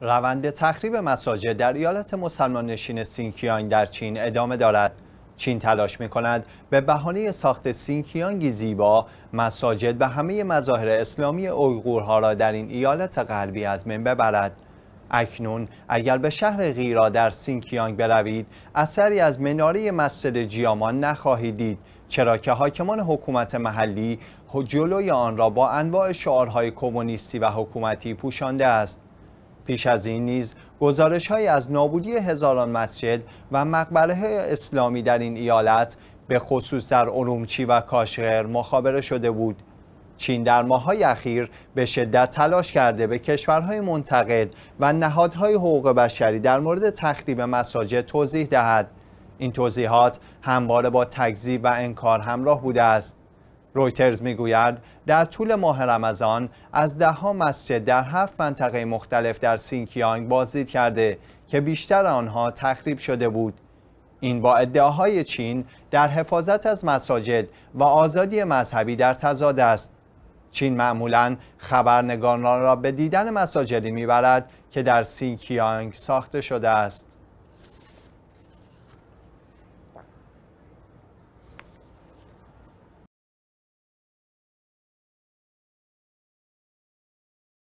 روند تخریب مساجد در ایالت مسلمان نشین سینکیانگ در چین ادامه دارد. چین تلاش می کند به بهانه ساخت سینکیانگی زیبا مساجد و همه مظاهر اسلامی اویغورها را در این ایالت غربی از من ببرد. اکنون اگر به شهر غیرا در سینکیانگ بروید اثری از مناره مسجد جیامان نخواهید دید چرا که حاکمان حکومت محلی جلوی آن را با انواع شعارهای کمونیستی و حکومتی پوشانده است پیش از این نیز گزارش های از نابودی هزاران مسجد و مقبره اسلامی در این ایالت به خصوص در ارومچی و کاشغر مخابره شده بود چین در ماهای اخیر به شدت تلاش کرده به کشورهای منتقد و نهادهای حقوق بشری در مورد تخریب مساجد توضیح دهد این توضیحات همواره با تکذیب و انکار همراه بوده است رویترز میگوید در طول ماه رمضان از دهها مسجد در هفت منطقه مختلف در سینکیانگ بازدید کرده که بیشتر آنها تخریب شده بود این با ادعاهای چین در حفاظت از مساجد و آزادی مذهبی در تضاد است چین معمولا خبرنگاران را به دیدن مساجدی میبرد که در سینکیانگ ساخته شده است